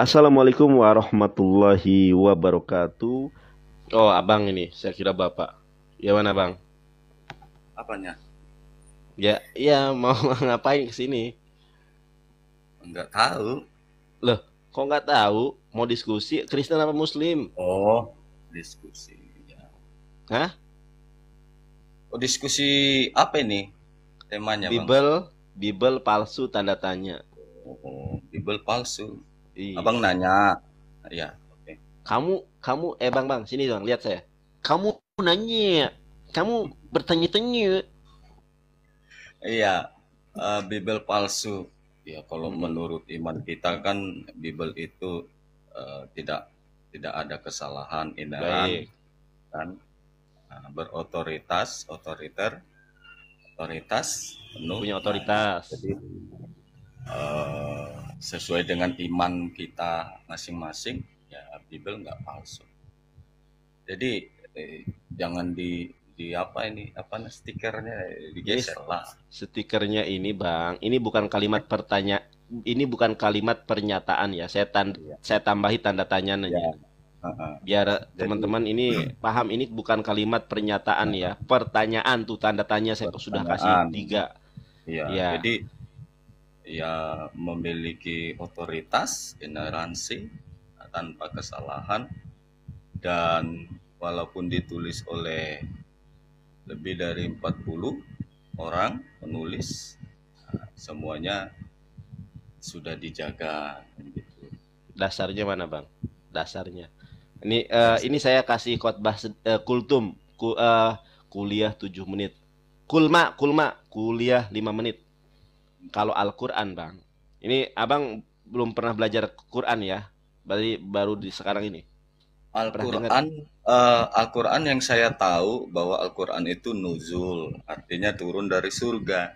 Assalamualaikum warahmatullahi wabarakatuh. Oh, abang ini, saya kira bapak. Ya mana bang? Apanya? Ya, ya mau ngapain ke sini? Enggak tahu. Loh, kok enggak tahu? Mau diskusi Kristen apa Muslim? Oh, diskusi. Ya. Hah? Oh, diskusi apa ini? Temanya? Bible, bang? Bible palsu tanda tanya. Oh, Bible palsu Iya. Abang nanya. Iya. Okay. Kamu kamu eh Bang Bang, sini Bang, lihat saya. Kamu nanya. Kamu bertanya-tanya. Iya. Uh, eh, Bibel palsu. Ya kalau hmm. menurut iman kita kan Bibel itu uh, tidak tidak ada kesalahan inherent kan nah, berotoritas otoriter otoritas penuh punya otoritas nah, jadi Eh, sesuai dengan iman kita masing-masing ya Bible nggak palsu jadi eh, jangan di di apa ini apa nih stikernya eh, digeser lah stikernya ini bang ini bukan kalimat pertanya ini bukan kalimat pernyataan ya saya tan ya. saya tambahi tanda tanya ya. uh iya. biar teman-teman ini paham ini bukan kalimat pernyataan uh ya pertanyaan tuh tanda tanya saya sudah kasih tiga ya, ya. jadi Ya memiliki otoritas ineransi tanpa kesalahan dan walaupun ditulis oleh lebih dari 40 orang penulis semuanya sudah dijaga gitu. Dasarnya mana, Bang? Dasarnya. Ini uh, eh, dasarnya. ini saya kasih khotbah uh, kultum ku, uh, kuliah 7 menit. Kulma, kulma, kuliah 5 menit kalau Al-Qur'an, Bang. Ini Abang belum pernah belajar Quran ya? berarti baru di sekarang ini. Al-Qur'an uh, Al-Qur'an yang saya tahu bahwa Al-Qur'an itu nuzul, artinya turun dari surga.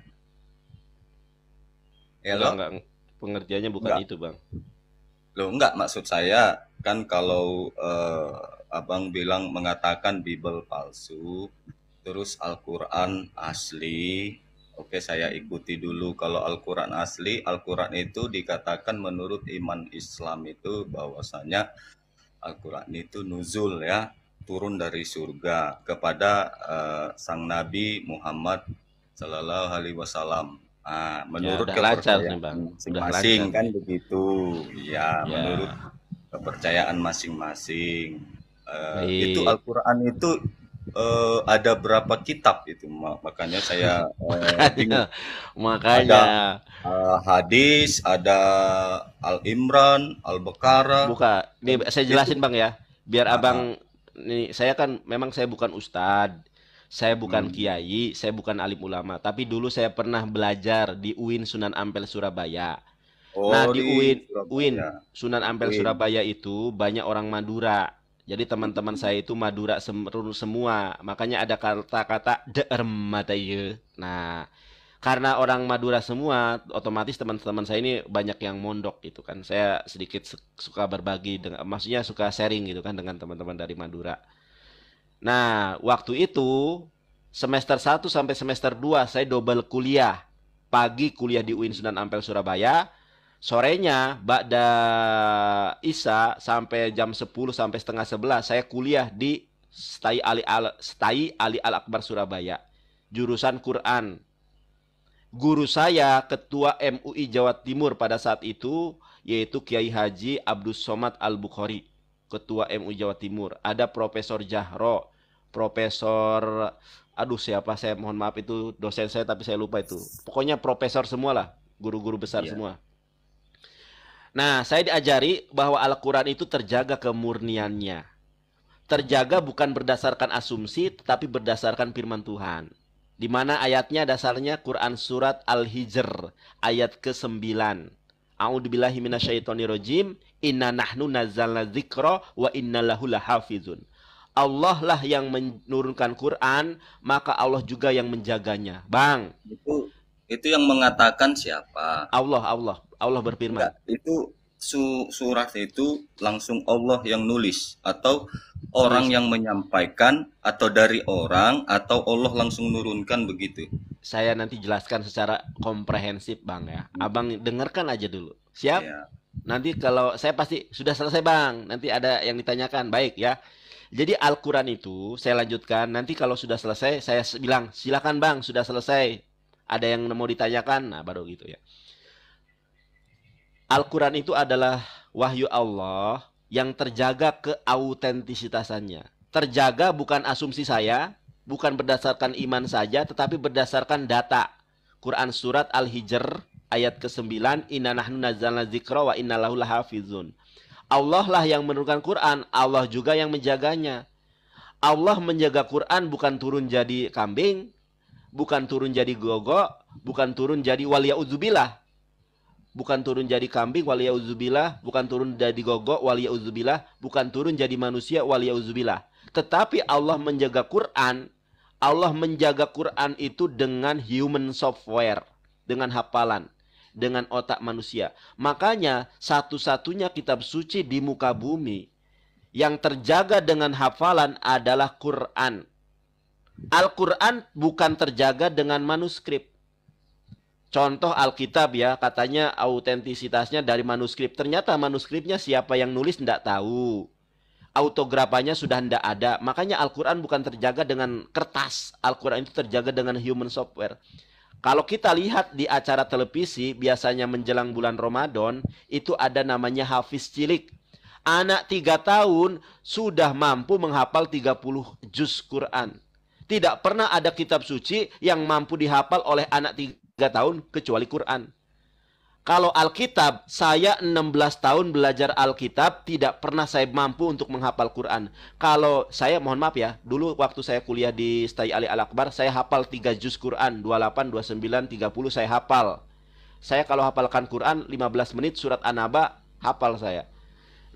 Ya enggak, enggak pengertiannya bukan enggak. itu, Bang. Loh, enggak maksud saya kan kalau uh, Abang bilang mengatakan Bible palsu, terus Al-Qur'an asli, Oke, saya ikuti dulu. Kalau Al-Quran asli, Al-Quran itu dikatakan menurut iman Islam itu bahwasanya Al-Quran itu nuzul ya, turun dari surga kepada uh, sang Nabi Muhammad Sallallahu Alaihi Wasallam. Nah, menurut ya, kepercayaan masing-masing kan begitu. Ya, ya. menurut kepercayaan masing-masing. Uh, itu Al-Quran itu uh, ada berapa kitab itu makanya saya uh, makanya ada uh, hadis ada al imran al bekara buka nih saya jelasin itu. bang ya biar Aha. abang nih saya kan memang saya bukan Ustad, saya bukan hmm. kiai saya bukan alim ulama tapi dulu saya pernah belajar di UIN Sunan Ampel Surabaya nah, oh, nah di, di UIN UIN Sunan Ampel UIN. Surabaya itu banyak orang Madura jadi teman-teman saya itu Madura semeru semua, makanya ada kata-kata dermatayu. Nah, karena orang Madura semua, otomatis teman-teman saya ini banyak yang mondok gitu kan. Saya sedikit suka berbagi dengan, maksudnya suka sharing gitu kan dengan teman-teman dari Madura. Nah, waktu itu semester 1 sampai semester 2 saya double kuliah. Pagi kuliah di UIN Sunan Ampel Surabaya, sorenya Ba'da Isa sampai jam 10 sampai setengah 11 saya kuliah di Stai Ali Al Stai Ali Al Akbar Surabaya jurusan Quran. Guru saya ketua MUI Jawa Timur pada saat itu yaitu Kiai Haji Abdus Somad Al Bukhari, ketua MUI Jawa Timur. Ada Profesor Jahro, Profesor aduh siapa saya mohon maaf itu dosen saya tapi saya lupa itu. Pokoknya profesor semua lah, guru-guru besar yeah. semua. Nah, saya diajari bahwa Al-Quran itu terjaga kemurniannya. Terjaga bukan berdasarkan asumsi, tetapi berdasarkan firman Tuhan. Di mana ayatnya dasarnya Quran Surat Al-Hijr, ayat ke-9. A'udzubillahi minasyaitonirrojim, inna nahnu nazalna zikro wa inna lahu lahafizun. Allah lah yang menurunkan Quran, maka Allah juga yang menjaganya. Bang, Betul. Itu yang mengatakan siapa? Allah, Allah. Allah berfirman. Enggak, itu su surat itu langsung Allah yang nulis atau orang yang menyampaikan atau dari orang atau Allah langsung nurunkan begitu. Saya nanti jelaskan secara komprehensif, Bang ya. Abang dengarkan aja dulu. Siap? Ya. Nanti kalau saya pasti sudah selesai, Bang. Nanti ada yang ditanyakan. Baik ya. Jadi Al-Qur'an itu saya lanjutkan. Nanti kalau sudah selesai saya bilang, "Silakan, Bang, sudah selesai." ada yang mau ditanyakan nah baru gitu ya Al-Quran itu adalah wahyu Allah yang terjaga keautentisitasannya, terjaga bukan asumsi saya bukan berdasarkan iman saja tetapi berdasarkan data Quran surat Al-Hijr ayat ke-9 inna nahnu nazzalna dzikra wa inna lahu lahafizun Allah lah yang menurunkan Quran Allah juga yang menjaganya Allah menjaga Quran bukan turun jadi kambing bukan turun jadi gogo, bukan turun jadi waliyauzubillah. Bukan turun jadi kambing waliyauzubillah, bukan turun jadi gogo waliyauzubillah, bukan turun jadi manusia waliyauzubillah. Tetapi Allah menjaga Quran, Allah menjaga Quran itu dengan human software, dengan hafalan, dengan otak manusia. Makanya satu-satunya kitab suci di muka bumi yang terjaga dengan hafalan adalah Quran Al-Quran bukan terjaga dengan manuskrip. Contoh Alkitab ya, katanya autentisitasnya dari manuskrip. Ternyata manuskripnya siapa yang nulis tidak tahu. autograpanya sudah tidak ada. Makanya Al-Quran bukan terjaga dengan kertas. Al-Quran itu terjaga dengan human software. Kalau kita lihat di acara televisi, biasanya menjelang bulan Ramadan, itu ada namanya Hafiz Cilik. Anak tiga tahun sudah mampu menghafal 30 juz Quran. Tidak pernah ada kitab suci yang mampu dihafal oleh anak tiga tahun kecuali Quran. Kalau Alkitab, saya 16 tahun belajar Alkitab, tidak pernah saya mampu untuk menghafal Quran. Kalau saya, mohon maaf ya, dulu waktu saya kuliah di Stai Ali Al-Akbar, saya hafal 3 juz Quran, 28, 29, 30, saya hafal. Saya kalau hafalkan Quran, 15 menit surat Anaba, naba hafal saya.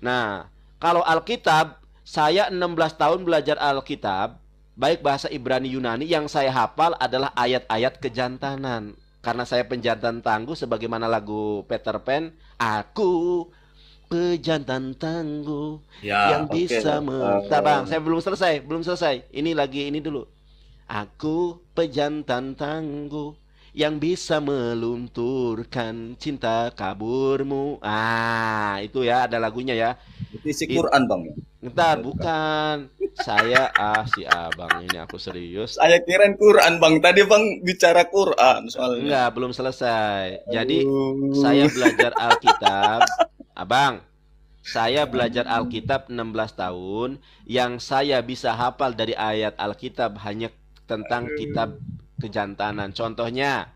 Nah, kalau Alkitab, saya 16 tahun belajar Alkitab, baik bahasa Ibrani Yunani yang saya hafal adalah ayat-ayat kejantanan. Karena saya penjantan tangguh sebagaimana lagu Peter Pan, aku pejantan tangguh ya, yang okay. bisa mentar. saya belum selesai, belum selesai. Ini lagi ini dulu. Aku pejantan tangguh yang bisa melunturkan cinta kaburmu. Ah, itu ya ada lagunya ya. Itu si Quran, Bang. Ya? Ntar bukan. Saya ah si Abang ini aku serius. Saya kira Quran Bang. Tadi Bang bicara Quran soalnya. Enggak, belum selesai. Jadi Aduh. saya belajar Alkitab. Abang, saya belajar Alkitab 16 tahun yang saya bisa hafal dari ayat Alkitab hanya tentang Aduh. kitab kejantanan. Contohnya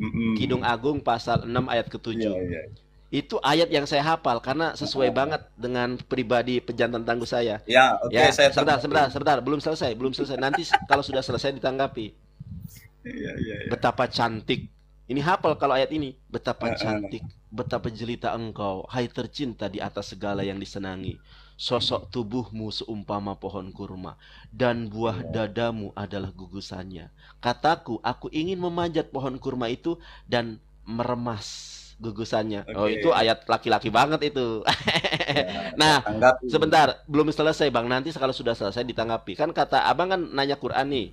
mm -mm. Kidung Agung pasal 6 ayat ke-7. Yeah, yeah itu ayat yang saya hafal karena sesuai oh. banget dengan pribadi pejantan tangguh saya. Ya, oke okay, ya, saya sebentar, tanggapi. sebentar, sebentar, belum selesai, belum selesai. Nanti kalau sudah selesai ditanggapi. Ya, ya, ya. Betapa cantik. Ini hafal kalau ayat ini, betapa ya, cantik, ya. betapa jelita engkau, hai tercinta di atas segala yang disenangi. Sosok tubuhmu seumpama pohon kurma dan buah iya. dadamu adalah gugusannya. Kataku, aku ingin memanjat pohon kurma itu dan meremas gugusannya. Okay. Oh, itu ayat laki-laki banget itu. Ya, nah, tanggapi. sebentar, belum selesai Bang. Nanti kalau sudah selesai ditanggapi. Kan kata Abang kan nanya Quran nih.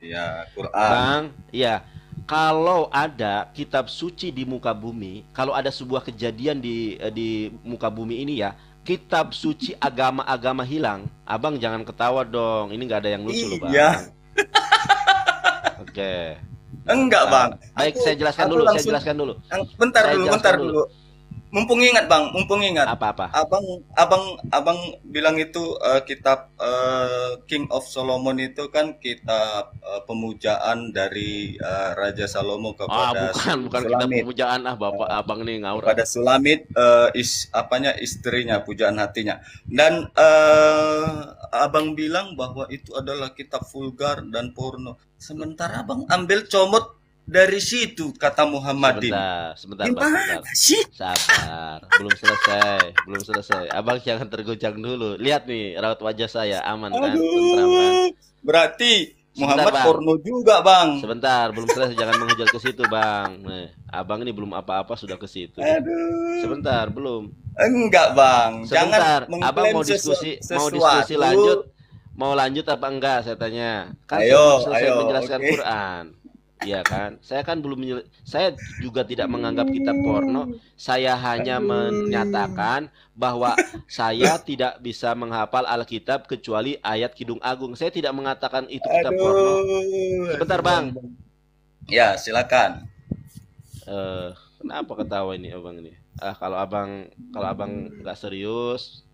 Iya, Quran. Bang, iya. Kalau ada kitab suci di muka bumi, kalau ada sebuah kejadian di eh, di muka bumi ini ya, kitab suci agama-agama hilang, abang jangan ketawa dong. Ini nggak ada yang lucu loh, iya. bang. Iya. Oke. Okay. Enggak, Bang. Baik, aku, saya jelaskan dulu, langsung, saya jelaskan dulu. Bentar dulu, bentar dulu mumpung ingat bang mumpung ingat apa apa abang abang abang bilang itu uh, kitab uh, King of Solomon itu kan kitab uh, pemujaan dari uh, Raja Salomo kepada ah, bukan bukan Sulamit. kitab pemujaan ah bapak uh, abang nih ngawur pada Sulamit uh, is apanya istrinya pujaan hatinya dan uh, abang bilang bahwa itu adalah kitab vulgar dan porno sementara abang ambil comot dari situ kata Muhammad Sebentar, sebentar, sebentar. sih? Sabar, belum selesai, belum selesai. Abang jangan tergoncang dulu. Lihat nih raut wajah saya aman kan? Aduh, kan? Tentraman. Berarti Muhammad Sebentar, porno juga, Bang. Sebentar, belum selesai jangan menghujat ke situ, Bang. nih, Abang ini belum apa-apa sudah ke situ. Aduh. Sebentar, belum. Enggak, Bang. Sebentar, jangan Abang mau diskusi, mau diskusi lanjut mau lanjut apa enggak saya tanya. Kan ayo, selesai ayo, menjelaskan okay. Quran. Iya kan? Saya kan belum menyel... saya juga tidak menganggap kitab porno. Saya hanya menyatakan bahwa saya tidak bisa menghafal Alkitab kecuali ayat Kidung Agung. Saya tidak mengatakan itu kitab porno. Sebentar, Bang. Ya, silakan. Eh, uh, kenapa ketawa ini Abang ini? Ah, kalau Abang kalau Abang nggak serius.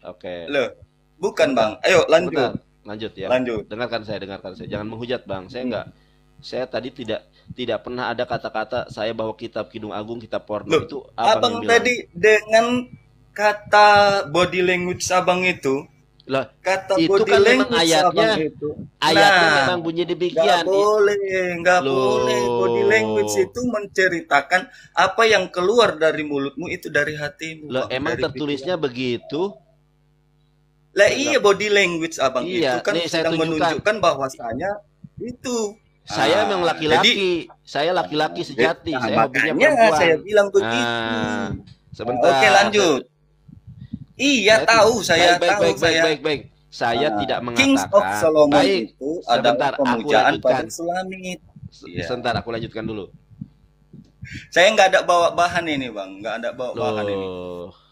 Oke. Okay. Loh, bukan, Bang. Ayo lanjut. Bentar. Lanjut ya. Lanjut. Dengarkan saya, dengarkan saya. Jangan menghujat, Bang. Saya enggak hmm saya tadi tidak tidak pernah ada kata-kata saya bahwa kitab Kidung Agung kitab porno Loh, itu abang, abang tadi dengan kata body language abang itu lah kata itu body kan memang ayatnya itu. ayatnya nah, memang bunyi demikian nggak boleh nggak boleh body language itu menceritakan apa yang keluar dari mulutmu itu dari hatimu Loh, bang, emang tertulisnya pikiran. begitu lah iya body language abang iya, itu kan nih, sedang menunjukkan bahwasanya itu saya ah, memang laki-laki. Saya laki-laki eh, sejati. Nah, saya makanya perempuan. saya bilang begitu. nah, sebentar. Oke, lanjut. Iya, tahu saya baik, tahu baik, saya. Baik, baik, baik. Saya uh, tidak mengatakan. Kings of Solomon baik, itu sebentar, aku lanjutkan. Yeah. Sebentar, aku lanjutkan dulu. Saya nggak ada bawa bahan ini, Bang. Nggak ada bawa loh, bahan ini.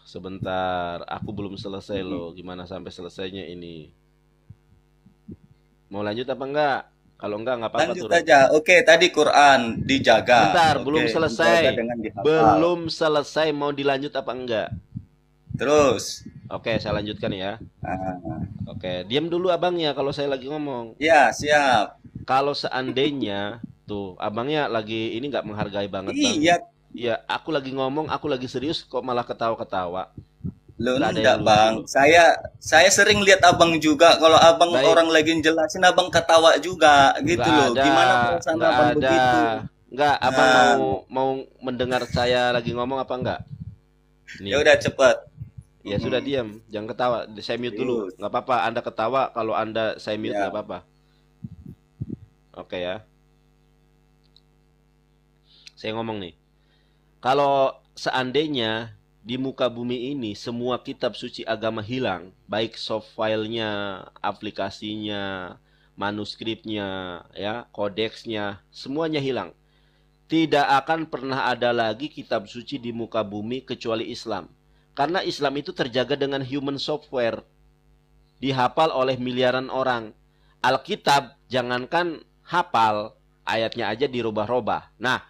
Sebentar, aku belum selesai loh. Gimana sampai selesainya ini? Mau lanjut apa enggak? Kalau enggak enggak apa-apa Lanjut turun. aja. Oke, tadi Quran dijaga. Bentar, Oke, belum selesai. Belum selesai mau dilanjut apa enggak? Terus. Oke, saya lanjutkan ya. Ah. Oke, diam dulu abangnya kalau saya lagi ngomong. Ya, siap. Kalau seandainya tuh abangnya lagi ini enggak menghargai banget. Iya. Iya, aku lagi ngomong, aku lagi serius kok malah ketawa-ketawa. Lo enggak bang, saya saya sering lihat abang juga. Kalau abang Baik. orang lagi jelasin, abang ketawa juga gitu gak loh. Ada. Gimana perasaan gak abang ada. begitu? Enggak, abang nah. mau mau mendengar saya lagi ngomong apa enggak? Ya udah cepet. Ya hmm. sudah diam, jangan ketawa. Saya mute dulu, nggak apa-apa. Anda ketawa kalau anda saya mute nggak ya. apa-apa. Oke ya. Saya ngomong nih, kalau seandainya di muka bumi ini semua kitab suci agama hilang, baik soft filenya, aplikasinya, manuskripnya, ya, kodeksnya, semuanya hilang. Tidak akan pernah ada lagi kitab suci di muka bumi kecuali Islam. Karena Islam itu terjaga dengan human software. Dihafal oleh miliaran orang. Alkitab jangankan hafal, ayatnya aja dirubah-rubah. Nah,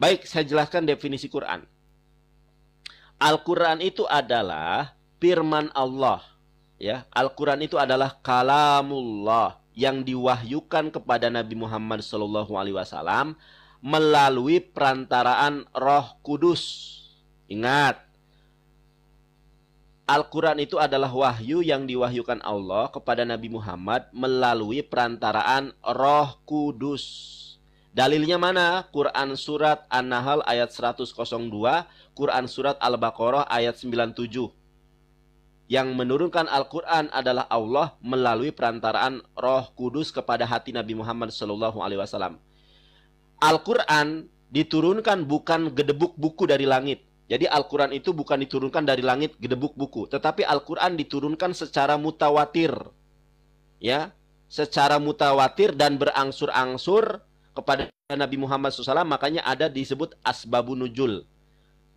baik saya jelaskan definisi Quran. Al-Quran itu adalah firman Allah. Ya, Al-Quran itu adalah kalamullah yang diwahyukan kepada Nabi Muhammad SAW melalui perantaraan Roh Kudus. Ingat, Al-Quran itu adalah wahyu yang diwahyukan Allah kepada Nabi Muhammad melalui perantaraan Roh Kudus. Dalilnya mana? Quran Surat An-Nahl ayat 102, Al-Quran Surat Al-Baqarah ayat 97. Yang menurunkan Al-Quran adalah Allah melalui perantaraan roh kudus kepada hati Nabi Muhammad SAW. Al-Quran diturunkan bukan gedebuk buku dari langit. Jadi Al-Quran itu bukan diturunkan dari langit gedebuk buku. Tetapi Al-Quran diturunkan secara mutawatir. Ya, secara mutawatir dan berangsur-angsur kepada Nabi Muhammad SAW. Makanya ada disebut asbabun nujul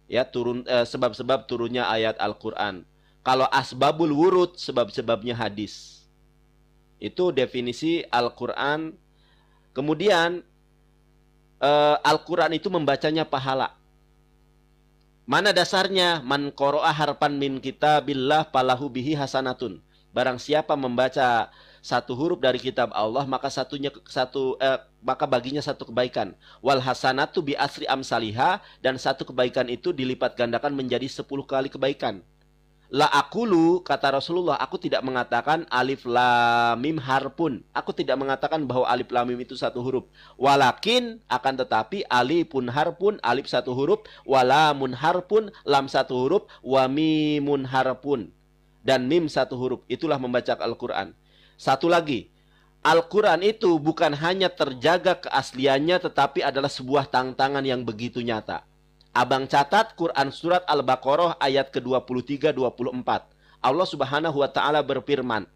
ya turun eh, sebab-sebab turunnya ayat Al-Qur'an. Kalau asbabul wurud sebab-sebabnya hadis. Itu definisi Al-Qur'an. Kemudian eh, Al-Qur'an itu membacanya pahala. Mana dasarnya man qara'a harfan min kitabillah palahu bihi hasanatun. Barang siapa membaca satu huruf dari kitab Allah maka satunya satu eh, maka baginya satu kebaikan wal hasanatu bi asri amsaliha dan satu kebaikan itu dilipat gandakan menjadi sepuluh kali kebaikan la akulu kata Rasulullah aku tidak mengatakan alif lam mim harpun aku tidak mengatakan bahwa alif lam mim itu satu huruf walakin akan tetapi alif alifun harpun alif satu huruf walamun harpun lam satu huruf wa mimun harpun dan mim satu huruf itulah membaca Al-Qur'an satu lagi, Al-Quran itu bukan hanya terjaga keasliannya tetapi adalah sebuah tantangan yang begitu nyata. Abang catat Quran Surat Al-Baqarah ayat ke-23-24. Allah subhanahu wa ta'ala berfirman,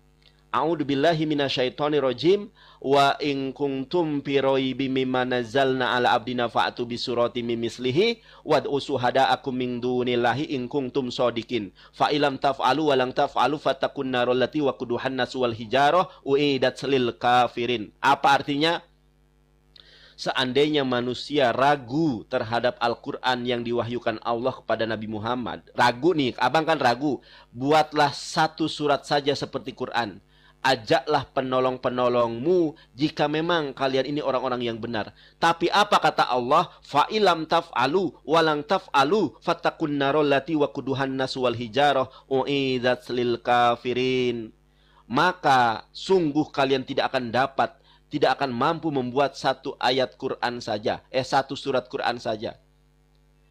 A'udzu billahi minasyaitonir rajim wa in kuntum fi raibi mimma nazzalna ala abdina fa'tu bi surati mimislihi wad usuhada akum min dunillahi in kuntum sadiqin fa ilam taf'alu wa lang taf'alu fatakun narul lati wa quduhan nas wal hijarah uidat lil kafirin apa artinya seandainya manusia ragu terhadap Al-Quran yang diwahyukan Allah kepada Nabi Muhammad. Ragu nih, abang kan ragu. Buatlah satu surat saja seperti Quran ajaklah penolong-penolongmu jika memang kalian ini orang-orang yang benar. Tapi apa kata Allah? Fa'ilam taf'alu walang taf'alu fatakun narolati wa kuduhan naswal hijaroh u'idat lil kafirin. Maka sungguh kalian tidak akan dapat, tidak akan mampu membuat satu ayat Quran saja, eh satu surat Quran saja.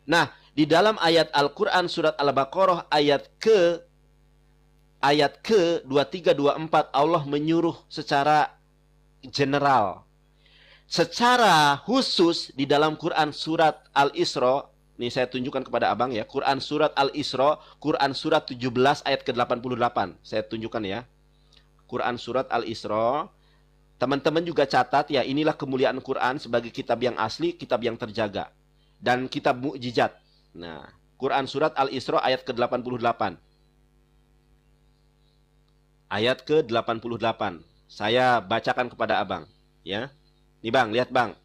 Nah, di dalam ayat Al-Quran surat Al-Baqarah ayat ke ayat ke 2324 Allah menyuruh secara general. Secara khusus di dalam Quran surat Al-Isra, ini saya tunjukkan kepada Abang ya, Quran surat Al-Isra, Quran surat 17 ayat ke-88. Saya tunjukkan ya. Quran surat Al-Isra. Teman-teman juga catat ya, inilah kemuliaan Quran sebagai kitab yang asli, kitab yang terjaga dan kitab mukjizat. Nah, Quran surat Al-Isra ayat ke-88 ayat ke-88. Saya bacakan kepada Abang, ya. Nih Bang, lihat Bang.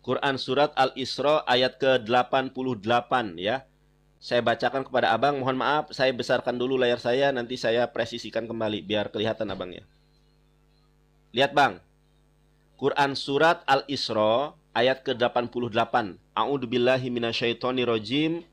Quran surat Al-Isra ayat ke-88 ya. Saya bacakan kepada Abang, mohon maaf saya besarkan dulu layar saya nanti saya presisikan kembali biar kelihatan Abangnya. Lihat Bang. Quran surat Al-Isra ayat ke-88. A'udzubillahi minasyaitonirrajim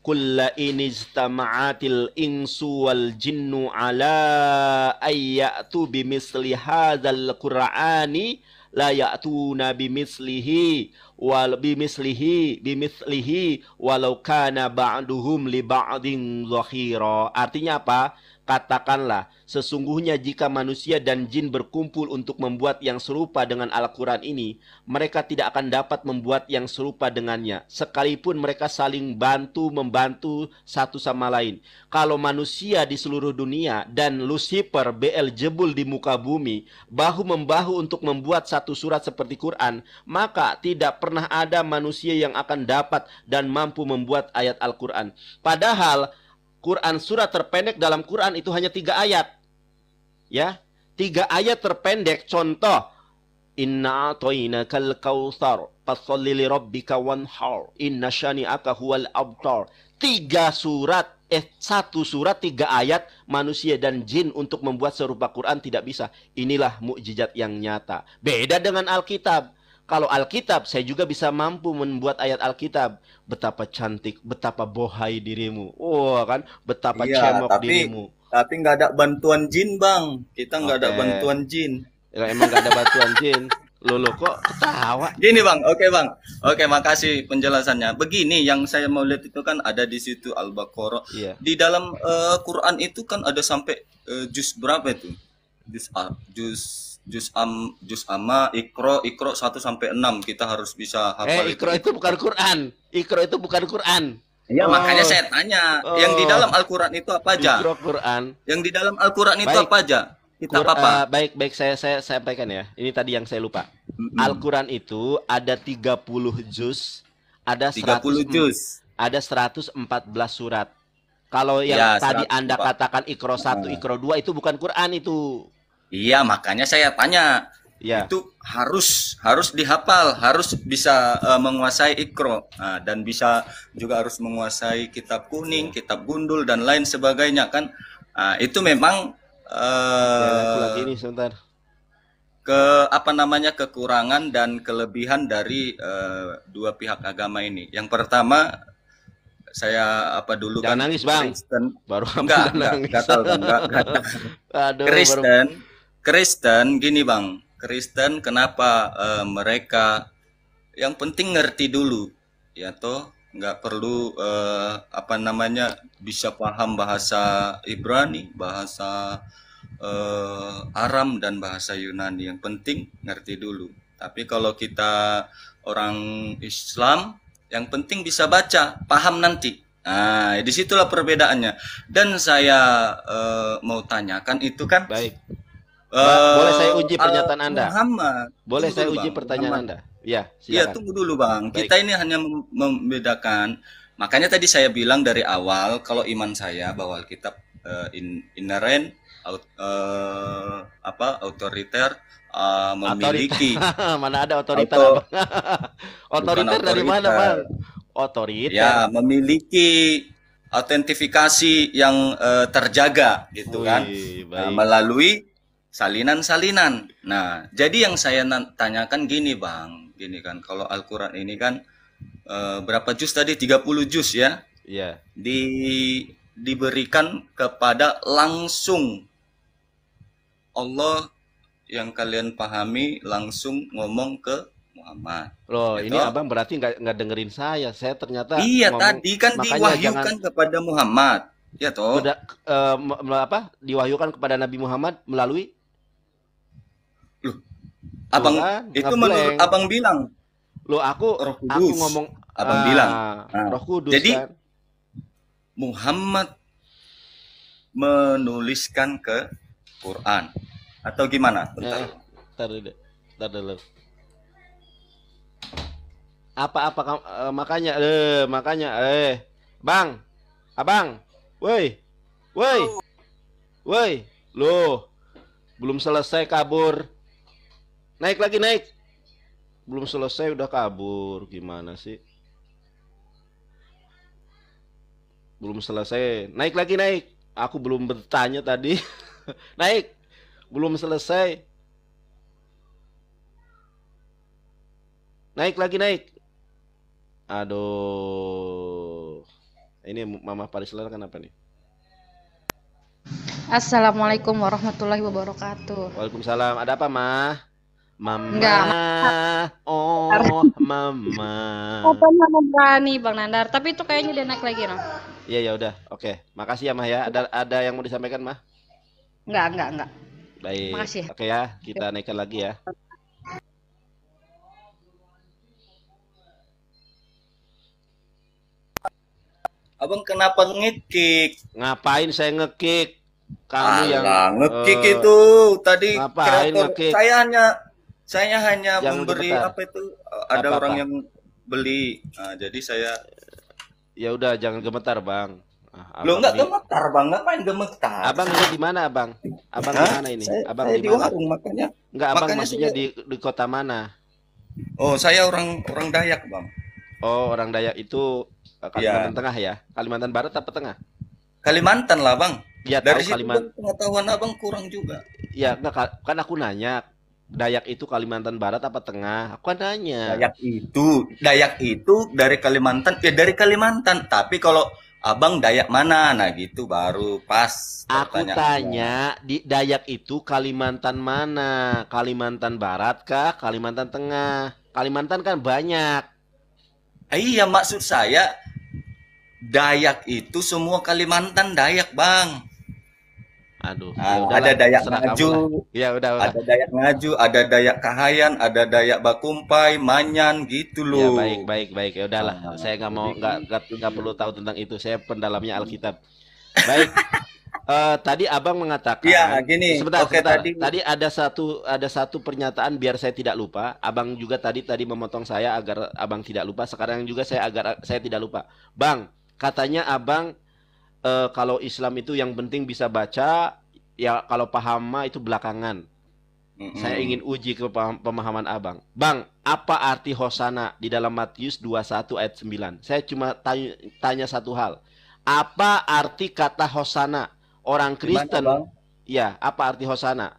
kulla inijtama'atil insu wal jinnu ala ayyatu bimisli hadzal qur'ani la ya'tuna bimislihi wal bimislihi bimislihi walau kana ba'duhum li ba'din zakhira artinya apa Katakanlah, sesungguhnya jika manusia dan jin berkumpul untuk membuat yang serupa dengan Al-Quran ini, mereka tidak akan dapat membuat yang serupa dengannya, sekalipun mereka saling bantu-membantu satu sama lain. Kalau manusia di seluruh dunia dan Lucifer BL Jebul di muka bumi, bahu-membahu untuk membuat satu surat seperti Quran, maka tidak pernah ada manusia yang akan dapat dan mampu membuat ayat Al-Quran. Padahal, Quran surat terpendek dalam Quran itu hanya tiga ayat. Ya, tiga ayat terpendek. Contoh, Inna atoinakal kautsar fasalli li rabbika wanhar inna shani'aka huwal abtar. Tiga surat eh satu surat tiga ayat manusia dan jin untuk membuat serupa Quran tidak bisa. Inilah mukjizat yang nyata. Beda dengan Alkitab. Kalau Alkitab, saya juga bisa mampu membuat ayat Alkitab. Betapa cantik, betapa bohai dirimu. Wah oh, kan, betapa iya, cemok tapi, dirimu. Tapi nggak ada bantuan jin, Bang. Kita nggak okay. ada bantuan jin. Ya, emang nggak ada bantuan jin. Lo, lo kok ketawa? Gini bang, oke okay, bang, oke okay, makasih penjelasannya. Begini yang saya mau lihat itu kan ada di situ Al-Baqarah. Iya. Di dalam uh, Quran itu kan ada sampai uh, juz berapa itu? Juz, uh, juz juz am juz ama ikro ikro satu sampai enam kita harus bisa hafal. Eh ikro itu. itu bukan Quran. Ikro itu bukan Quran. Ya oh. makanya saya tanya, oh. yang di dalam oh. Al-Qur'an itu apa aja? Ikro Quran. Yang di dalam Al-Qur'an itu baik. apa aja? Kita Qur apa? Uh, baik baik saya saya sampaikan ya. Ini tadi yang saya lupa. Mm -hmm. Al-Qur'an itu ada 30 juz, ada 100 30 juz. Ada 114 surat. Kalau yang ya, tadi Anda katakan Iqra 1, nah. Iqra 2 itu bukan Quran itu. Iya, makanya saya tanya. Iya. Itu harus harus dihafal, harus bisa uh, menguasai ikro nah, dan bisa juga harus menguasai kitab kuning, iya. kitab gundul dan lain sebagainya kan. Nah, itu memang uh, ini Ke apa namanya kekurangan dan kelebihan dari uh, dua pihak agama ini. Yang pertama saya apa dulu Jangan kan nangis bang Kristen baru enggak enggak nangis. enggak, enggak. Aduh, Kristen baru Kristen gini bang, Kristen kenapa uh, mereka yang penting ngerti dulu ya toh nggak perlu uh, apa namanya bisa paham bahasa Ibrani, bahasa uh, Aram dan bahasa Yunani. Yang penting ngerti dulu. Tapi kalau kita orang Islam, yang penting bisa baca, paham nanti. Nah, disitulah perbedaannya. Dan saya uh, mau tanyakan itu kan. Baik Eh, boleh saya uji eh, pernyataan Anda? Muhammad. Boleh saya uji bang. pertanyaan Muhammad. Anda? Ya, silakan. Ya, tunggu dulu, Bang. Baik. Kita ini hanya membedakan. Makanya tadi saya bilang dari awal kalau iman saya bahwa Alkitab uh, in, inherent out, uh, apa otoriter uh, memiliki mana ada otoriter otoriter dari mana bang otoriter ya memiliki autentifikasi yang uh, terjaga gitu Ui, kan nah, baik. Nah, melalui salinan-salinan. Nah, jadi yang saya tanyakan gini, Bang. Gini kan, kalau Al-Qur'an ini kan e, berapa juz tadi? 30 juz ya. Iya. Yeah. Di diberikan kepada langsung Allah yang kalian pahami langsung ngomong ke Muhammad. Loh, gitu. ini abang berarti nggak nggak dengerin saya. Saya ternyata iya ngomong, tadi kan diwahyukan jangan... kepada Muhammad. Ya toh. uh, apa? Diwahyukan kepada Nabi Muhammad melalui Abang Tuhan, itu menurut Abang bilang. Lo aku roh kudus. aku ngomong Abang ah, bilang. Nah, roh kudus. Jadi kan? Muhammad menuliskan ke Quran atau gimana? Bentar. Eh, bentar, dulu. Apa-apa eh, makanya eh makanya eh Bang, Abang, woi. Woi. Woi, lo belum selesai kabur. Naik lagi naik. Belum selesai udah kabur. Gimana sih? Belum selesai. Naik lagi naik. Aku belum bertanya tadi. naik. Belum selesai. Naik lagi naik. Aduh. Ini Mama Parisler kenapa nih? Assalamualaikum warahmatullahi wabarakatuh. Waalaikumsalam. Ada apa, Ma? Mama, Enggak. oh mama. Kapan mama berani Bang Nandar? Tapi itu kayaknya dia naik lagi, noh. Iya ya udah, oke. Makasih ya Mah ya. Ada ada yang mau disampaikan Mah? Enggak, enggak, enggak. Baik. Makasih. Ya. Oke ya, kita naikkan lagi ya. Abang kenapa ngekik? Ngapain saya ngekik? Kamu Alah, yang ngekik uh, itu tadi ngapain ngekik? Saya hanya saya hanya yang memberi apa itu ada apa, orang yang beli. Nah, jadi saya Ya udah jangan gemetar, Bang. Ah, Lo nggak gemetar, Bang. Ngapain gemetar? Abang ini di mana, Abang? Abang di mana ini? Saya, abang saya di warung makanya. Enggak, Abang maksudnya saya... di di kota mana? Oh, saya orang orang Dayak, Bang. Oh, orang Dayak itu eh, iya. Kalimantan ya. Tengah ya? Kalimantan Barat apa Tengah? Kalimantan lah, Bang. Ya, Dari tahu, situ Kalimantan. pengetahuan Abang kurang juga. Ya, enggak kan aku nanya Dayak itu Kalimantan Barat apa Tengah? Aku kan nanya. Dayak itu, Dayak itu dari Kalimantan, ya dari Kalimantan. Tapi kalau Abang Dayak mana? Nah gitu baru pas. Aku tanya tanya di Dayak itu Kalimantan mana? Kalimantan Barat kah? Kalimantan Tengah? Kalimantan kan banyak. Iya maksud saya Dayak itu semua Kalimantan Dayak bang. Aduh, nah, ya ada Dayak ngaju, ya udah, udah. Ada Dayak ngaju, ada Dayak Kahayan, ada Dayak Bakumpai, Manyan gitu ya, loh. Ya, baik, baik, baik. Ya udahlah, ah, saya nggak mau nggak gitu. nggak perlu tahu tentang itu. Saya pendalamnya Alkitab. Baik. uh, tadi abang mengatakan ya, gini. sebentar, okay, sebentar. Tadi... tadi ada satu ada satu pernyataan biar saya tidak lupa abang juga tadi tadi memotong saya agar abang tidak lupa sekarang juga saya agar saya tidak lupa bang katanya abang uh, kalau Islam itu yang penting bisa baca, ya kalau paham mah itu belakangan. Mm-hmm. Saya ingin uji ke pemahaman Abang. Bang, apa arti hosana di dalam Matius 21 ayat 9? Saya cuma tanya, tanya satu hal. Apa arti kata hosana? Orang Kristen Dimana, Ya, apa arti hosana?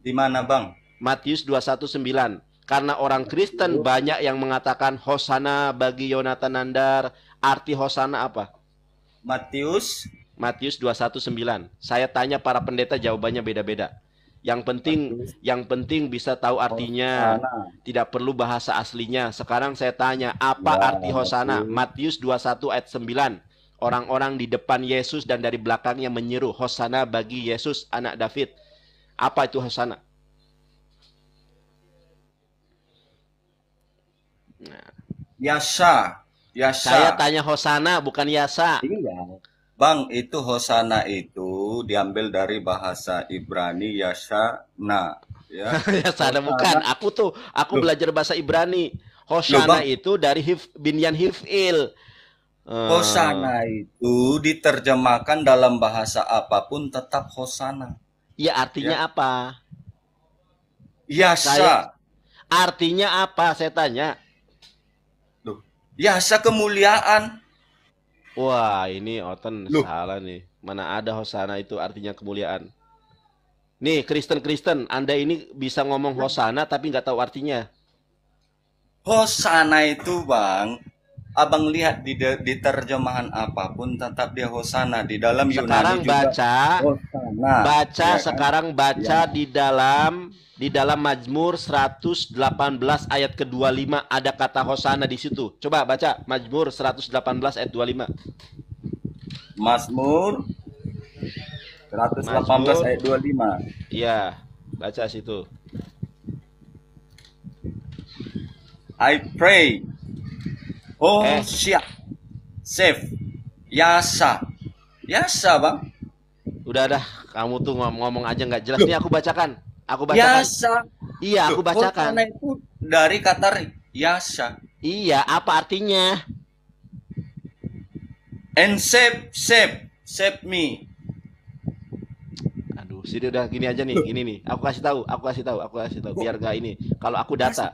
Di mana, Bang? Matius 21:9. Karena orang Kristen banyak yang mengatakan hosana bagi Yonatan Nandar. Arti hosana apa? Matius Matius 219. Saya tanya para pendeta jawabannya beda-beda. Yang penting Matius. yang penting bisa tahu artinya, Hosana. tidak perlu bahasa aslinya. Sekarang saya tanya, apa ya, arti Hosana? Matius 21 ayat 9. Orang-orang di depan Yesus dan dari belakangnya menyeru Hosana bagi Yesus anak David. Apa itu Hosana? Nah. Yasa. Saya tanya Hosana bukan Yasa. Iya. Bang, itu Hosana itu diambil dari bahasa Ibrani Yasa Nah. Ya. Yasana bukan. Aku tuh aku Loh. belajar bahasa Ibrani. Hosana Loh, itu dari Hif, Binyan Hifil. Eh. Hosana itu diterjemahkan dalam bahasa apapun tetap hosana. Ya artinya ya. apa? Yasa. Saya, artinya apa saya tanya? Yasa kemuliaan. Wah, ini Oten Loh. salah nih. Mana ada hosana itu artinya kemuliaan. Nih, Kristen-Kristen, Anda ini bisa ngomong hosana tapi nggak tahu artinya. Hosana itu, Bang, Abang lihat di, de, di terjemahan apapun tetap dia hosana di dalam sekarang juga. baca, Hosana. Baca ya, kan? sekarang kan? baca ya. di dalam di dalam Mazmur 118 ayat ke-25 ada kata hosana di situ. Coba baca Mazmur 118 ayat 25. Mazmur 118 Mazmur, ayat 25. Iya, baca situ. I pray Oh, eh. siap. Safe. Yasa. Yasa, Bang. Udah dah, kamu tuh ngom ngomong aja nggak jelas. Loh. Nih aku bacakan. Aku bacakan. Yasa. Iya, aku bacakan. Loh, itu dari kata Yasa. Iya, apa artinya? And save, save, save me. Jadi udah gini aja nih, ini nih. Aku kasih tahu, aku kasih tahu, aku kasih tahu biar gak ini. Kalau aku data,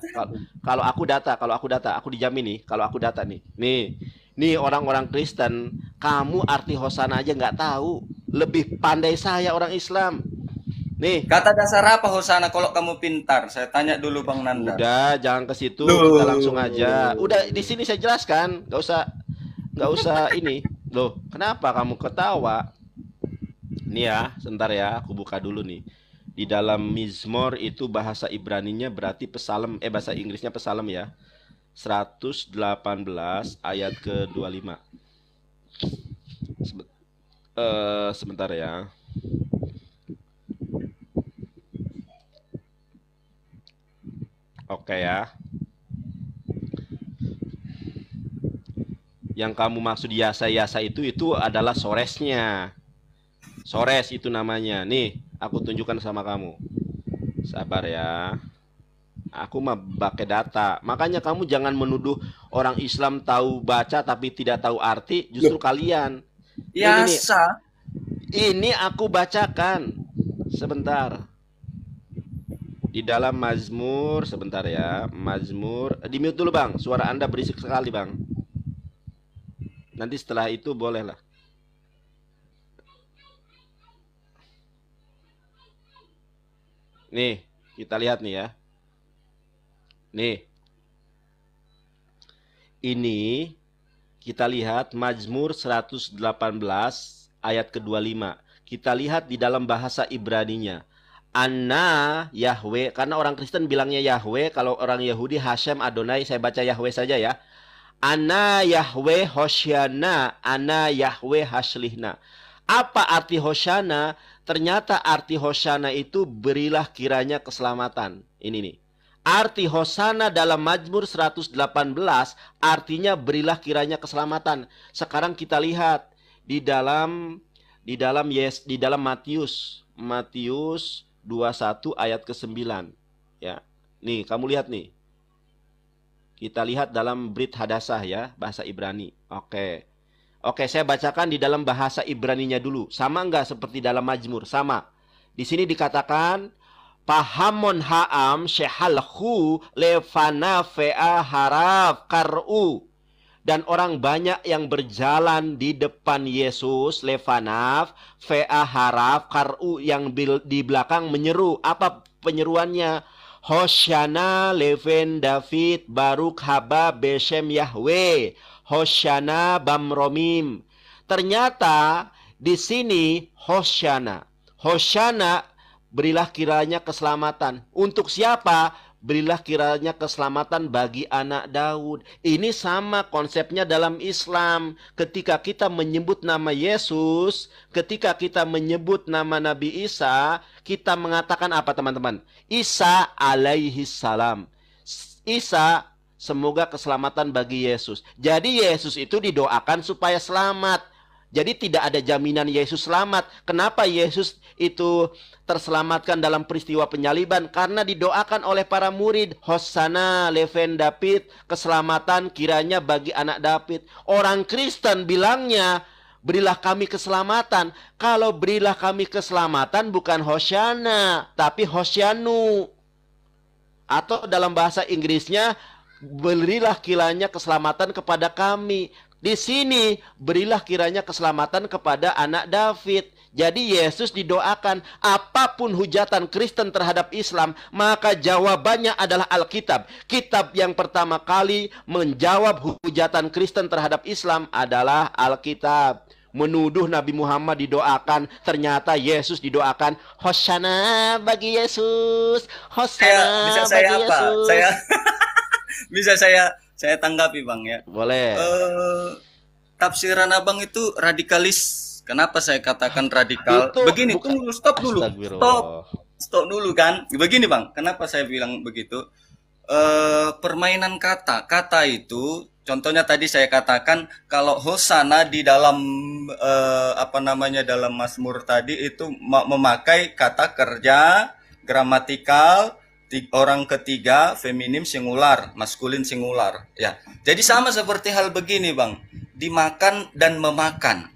kalau aku data, kalau aku data, aku dijamin nih kalau aku data nih. Nih. Nih orang-orang Kristen, kamu arti hosana aja nggak tahu. Lebih pandai saya orang Islam. Nih. Kata dasar apa Hosana kalau kamu pintar? Saya tanya dulu Bang Nanda. Udah, jangan ke situ, kita langsung aja. Udah di sini saya jelaskan, Gak usah gak usah ini. Loh, kenapa kamu ketawa? Ini ya, sebentar ya, aku buka dulu nih. Di dalam Mizmor itu bahasa Ibraninya berarti pesalem, eh bahasa Inggrisnya pesalem ya. 118 ayat ke-25. Eh, sebentar ya. Oke ya. Yang kamu maksud yasa-yasa itu itu adalah soresnya. Sores itu namanya. Nih, aku tunjukkan sama kamu. Sabar ya. Aku mah pakai data. Makanya kamu jangan menuduh orang Islam tahu baca tapi tidak tahu arti. Justru kalian. Ya, ini, ini aku bacakan. Sebentar. Di dalam Mazmur, sebentar ya. Mazmur, di mute dulu Bang. Suara Anda berisik sekali Bang. Nanti setelah itu bolehlah. Nih, kita lihat nih ya. Nih. Ini kita lihat Mazmur 118 ayat ke-25. Kita lihat di dalam bahasa Ibrani nya, Anna Yahweh karena orang Kristen bilangnya Yahweh kalau orang Yahudi Hashem Adonai saya baca Yahweh saja ya Anna Yahweh Hoshana Anna Yahweh Haslihna. apa arti Hoshana Ternyata arti hosana itu berilah kiranya keselamatan. Ini nih. Arti hosana dalam Mazmur 118 artinya berilah kiranya keselamatan. Sekarang kita lihat di dalam di dalam yes di dalam Matius Matius 21 ayat ke-9 ya. Nih, kamu lihat nih. Kita lihat dalam Brit Hadasah ya, bahasa Ibrani. Oke. Oke, saya bacakan di dalam bahasa Ibraninya dulu. Sama enggak seperti dalam Majmur? Sama. Di sini dikatakan pahamon haam shehalhu levana fea haraf karu. Dan orang banyak yang berjalan di depan Yesus levana fea haraf karu yang di belakang menyeru. Apa penyeruannya? Hosiana leven David Baruk Haba Beshem Yahweh Hoshana Bamromim. Ternyata di sini Hoshana. Hoshana berilah kiranya keselamatan. Untuk siapa? Berilah kiranya keselamatan bagi anak Daud. Ini sama konsepnya dalam Islam. Ketika kita menyebut nama Yesus, ketika kita menyebut nama Nabi Isa, kita mengatakan apa teman-teman? Isa alaihi salam. Isa Semoga keselamatan bagi Yesus. Jadi Yesus itu didoakan supaya selamat. Jadi tidak ada jaminan Yesus selamat. Kenapa Yesus itu terselamatkan dalam peristiwa penyaliban? Karena didoakan oleh para murid. Hosana, Leven David, keselamatan kiranya bagi anak David. Orang Kristen bilangnya, berilah kami keselamatan. Kalau berilah kami keselamatan bukan Hosana, tapi hosianu. Atau dalam bahasa Inggrisnya, berilah kiranya keselamatan kepada kami. Di sini berilah kiranya keselamatan kepada anak David. Jadi Yesus didoakan apapun hujatan Kristen terhadap Islam, maka jawabannya adalah Alkitab. Kitab yang pertama kali menjawab hujatan Kristen terhadap Islam adalah Alkitab. Menuduh Nabi Muhammad didoakan, ternyata Yesus didoakan. Hosana bagi Yesus, Hosana bagi apa? Yesus. Saya bisa saya saya tanggapi bang ya boleh uh, tafsiran abang itu radikalis kenapa saya katakan radikal itu, begini bukan, tunggu stop dulu stop stop dulu kan begini bang kenapa saya bilang begitu uh, permainan kata kata itu contohnya tadi saya katakan kalau hosana di dalam uh, apa namanya dalam Mazmur tadi itu memakai kata kerja gramatikal orang ketiga feminim singular, maskulin singular, ya. Jadi sama seperti hal begini, Bang. Dimakan dan memakan.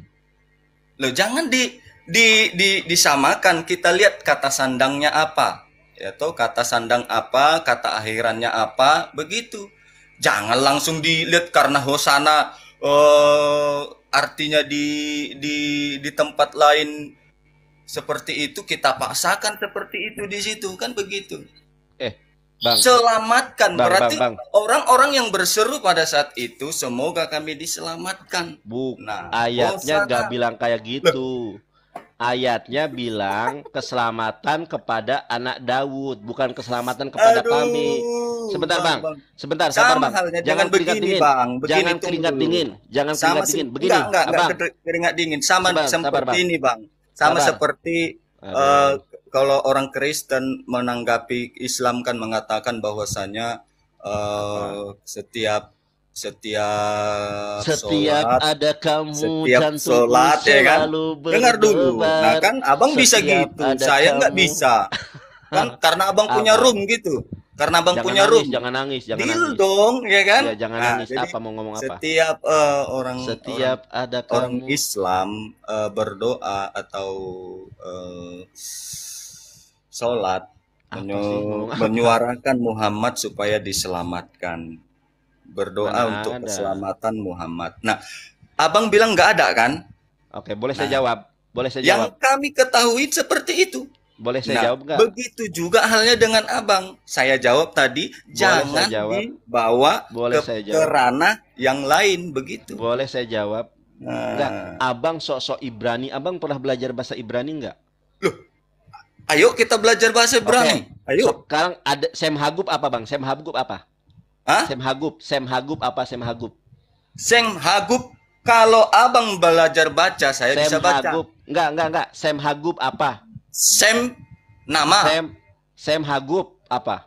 Loh, jangan di di, di disamakan kita lihat kata sandangnya apa yaitu kata sandang apa kata akhirannya apa begitu jangan langsung dilihat karena hosana eh, artinya di di di tempat lain seperti itu kita paksakan seperti itu di situ kan begitu Bang. Selamatkan bang, berarti orang-orang yang berseru pada saat itu semoga kami diselamatkan. Bu, nah, ayatnya nggak bilang kayak gitu. Ayatnya bilang keselamatan kepada anak Daud, bukan keselamatan kepada Aduh, kami. Sebentar bang, bang. sebentar sabar bang. Jangan keringat dingin, bang. Begini jangan keringat dingin, jangan sama keringat dingin. Begini, enggak, enggak, abang. enggak keringat dingin. Sama sabar, seperti sabar, ini bang, sama sabar. seperti uh, kalau orang Kristen menanggapi Islam kan mengatakan bahwasanya uh, setiap setiap setiap sholat, ada kamu setiap sholat ya kan dengar dulu nah kan abang bisa gitu saya nggak bisa kan karena abang punya room gitu karena abang jangan punya nangis, room jangan nangis jangan Deal nangis dong ya kan ya, jangan nah, nangis apa mau ngomong apa setiap uh, orang setiap orang, ada kamu. orang Islam uh, berdoa atau uh, sholat menyu menyuarakan Muhammad supaya diselamatkan berdoa Mana untuk ada. keselamatan Muhammad. Nah, abang bilang nggak ada kan? Oke, boleh nah, saya jawab. Boleh saya yang jawab. Yang kami ketahui seperti itu. Boleh saya nah, jawab nggak? Begitu juga halnya dengan abang. Saya jawab tadi, boleh jangan jawab. dibawa boleh ke, saya jawab. ke ranah yang lain begitu. Boleh saya jawab? Nah. abang sok-sok Ibrani. Abang pernah belajar bahasa Ibrani nggak? Loh, Ayo kita belajar bahasa Ibrani. Okay. Ayo. sekarang ada Sem Hagub apa, Bang? Sem Hagub apa? Hah? Sem Hagub, Sem Hagub apa Sem Hagub? Sem Hagub kalau Abang belajar baca saya Sem bisa baca. Hagub. Enggak, enggak, enggak. Sem Hagub apa? Sem nama. Sem Sem Hagub apa?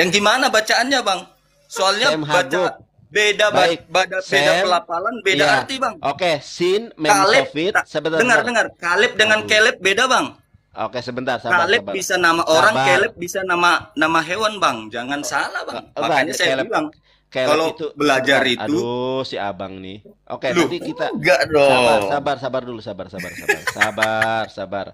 Yang gimana bacaannya, Bang? Soalnya Sem baca Hagub. beda Baik. beda Sem, beda pelafalan, beda iya. arti, Bang. Oke, okay. sin Memsofit nah, sebentar. Dengar, dengar. Kaleb dengan Aduh. beda, Bang. Oke sebentar. Sabar, Caleb sabar. bisa nama orang, sabar. Caleb bisa nama nama hewan bang. Jangan oh, salah bang. Oh, Makanya saya Caleb, bilang Caleb kalau itu, belajar itu. Aduh si abang nih. Oke Loh, nanti kita. Enggak dong. Sabar sabar sabar dulu sabar sabar sabar sabar sabar.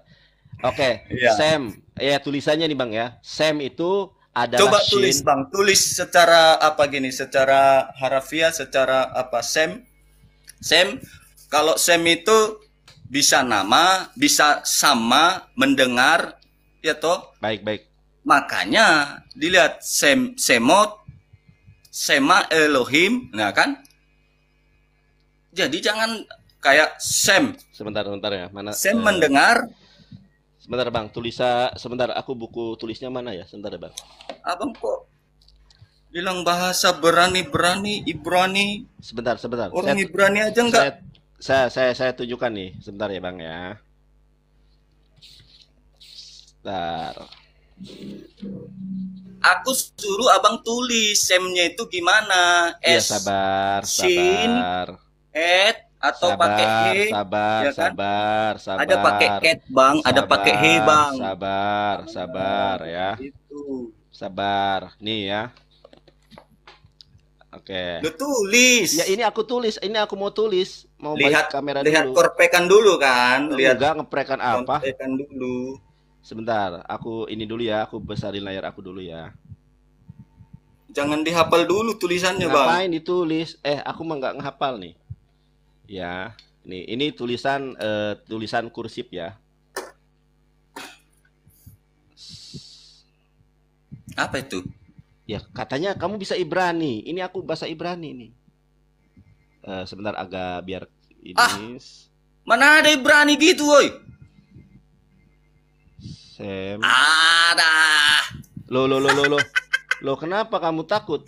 Oke ya. Sam ya tulisannya nih bang ya. Sam itu adalah Coba Shin. tulis bang, tulis secara apa gini, secara harafiah, secara apa Sam. Sam, kalau Sam itu bisa nama, bisa sama mendengar, ya toh. Baik, baik. Makanya dilihat sem semot sema Elohim, nah kan? Jadi jangan kayak sem. Sebentar, sebentar ya. Mana sem uh, mendengar? Sebentar, Bang. Tulisa sebentar aku buku tulisnya mana ya? Sebentar, ya, Bang. Abang kok bilang bahasa berani-berani Ibrani. Sebentar, sebentar. Orang Ibrani aja enggak saya saya saya tunjukkan nih, sebentar ya, Bang ya. Bentar. Aku suruh Abang tulis semnya itu gimana? Ya, S sabar, sabar. et atau sabar, pakai he sabar ya kan? sabar sabar ada pakai cat bang sabar, ada pakai he bang sabar sabar ya itu sabar nih ya Oke. Okay. Lu tulis. Ya ini aku tulis, ini aku mau tulis, mau lihat kamera lihat dulu. Lihat korpekan dulu kan, lihat enggak ngeprekan apa? Korpekan dulu. Sebentar, aku ini dulu ya, aku besarin layar aku dulu ya. Jangan dihafal dulu tulisannya, Ngapain Bang. Ngapain ditulis? Eh, aku mah nggak ngehafal nih. Ya, ini ini tulisan uh, tulisan kursif ya. Apa itu? Ya katanya kamu bisa Ibrani. Ini aku bahasa Ibrani ini. Uh, sebentar agak biar ini. Ah, mana ada Ibrani gitu, woi? Sam. Ada. Lo lo lo lo lo. Lo kenapa kamu takut?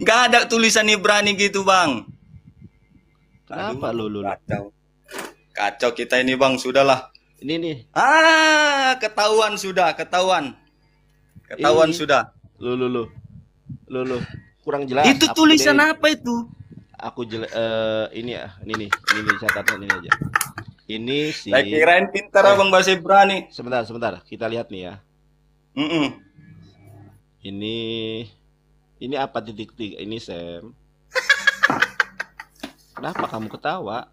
Gak ada tulisan Ibrani gitu, Bang. Kenapa Aduh, lo lo? Kacau. Kacau kita ini, Bang. Sudahlah. Ini nih. Ah, ketahuan sudah, ketahuan. Ketahuan ini. sudah. Lu lu lu. Lu lu. Kurang jelas. Itu tulisan apa itu? Aku jel uh, eh, ini ya, ini nih, ini ini catatan ini aja. Ini sih. Saya kirain pintar eh. Abang bahasa berani. Sebentar, sebentar. Kita lihat nih ya. Mm -mm. Ini ini apa titik titik ini Sam? Kenapa kamu ketawa?